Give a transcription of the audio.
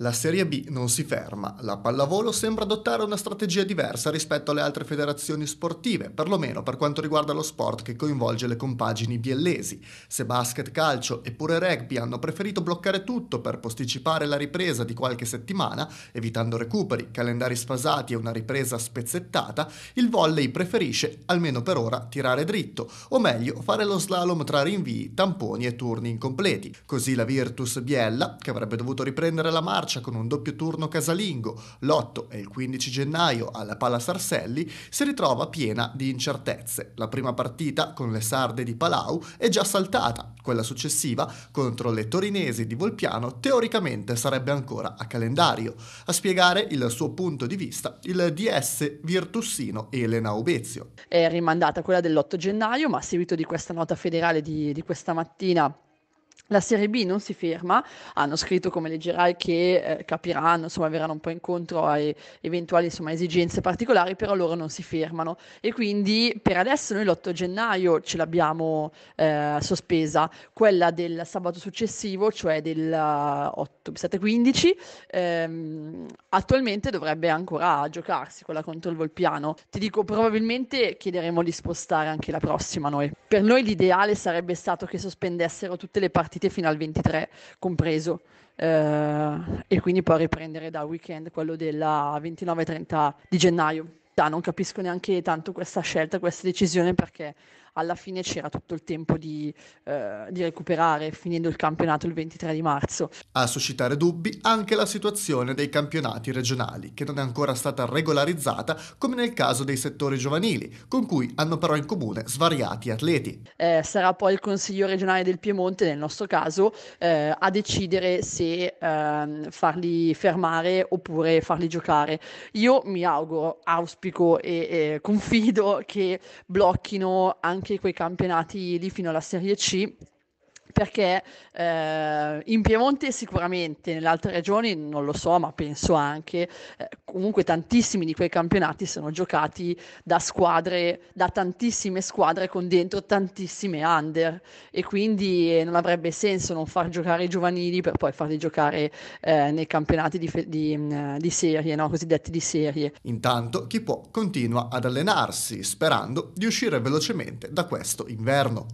La Serie B non si ferma, la pallavolo sembra adottare una strategia diversa rispetto alle altre federazioni sportive, perlomeno per quanto riguarda lo sport che coinvolge le compagini biellesi. Se basket, calcio e pure rugby hanno preferito bloccare tutto per posticipare la ripresa di qualche settimana, evitando recuperi, calendari sfasati e una ripresa spezzettata, il volley preferisce, almeno per ora, tirare dritto, o meglio fare lo slalom tra rinvii, tamponi e turni incompleti. Così la Virtus Biella, che avrebbe dovuto riprendere la marcia marcia con un doppio turno casalingo l'8 e il 15 gennaio alla Pala Sarselli si ritrova piena di incertezze. La prima partita con le sarde di Palau è già saltata, quella successiva contro le torinesi di Volpiano teoricamente sarebbe ancora a calendario. A spiegare il suo punto di vista il DS Virtussino Elena Obezio. È rimandata quella dell'8 gennaio, ma a seguito di questa nota federale di, di questa mattina la Serie B non si ferma, hanno scritto come leggerai che eh, capiranno, insomma verranno un po' incontro a eventuali insomma, esigenze particolari, però loro non si fermano e quindi per adesso noi l'8 gennaio ce l'abbiamo eh, sospesa, quella del sabato successivo, cioè del 8, eh, 7-15, ehm, attualmente dovrebbe ancora giocarsi quella contro il Volpiano. Ti dico probabilmente chiederemo di spostare anche la prossima noi. Per noi l'ideale sarebbe stato che sospendessero tutte le partite partite fino al 23 compreso eh, e quindi poi riprendere da weekend quello della 29-30 di gennaio. Da, ah, non capisco neanche tanto questa scelta, questa decisione perché alla fine c'era tutto il tempo di, eh, di recuperare finendo il campionato il 23 di marzo. A suscitare dubbi anche la situazione dei campionati regionali, che non è ancora stata regolarizzata come nel caso dei settori giovanili, con cui hanno però in comune svariati atleti. Eh, sarà poi il Consiglio regionale del Piemonte, nel nostro caso, eh, a decidere se ehm, farli fermare oppure farli giocare. Io mi auguro, auspico e, e confido che blocchino anche anche quei campionati lì fino alla Serie C perché eh, in Piemonte sicuramente, nelle altre regioni non lo so, ma penso anche, eh, comunque tantissimi di quei campionati sono giocati da squadre, da tantissime squadre con dentro tantissime under e quindi eh, non avrebbe senso non far giocare i giovanili per poi farli giocare eh, nei campionati di, fe- di, mm, di serie, no? cosiddetti di serie. Intanto chi può continua ad allenarsi sperando di uscire velocemente da questo inverno.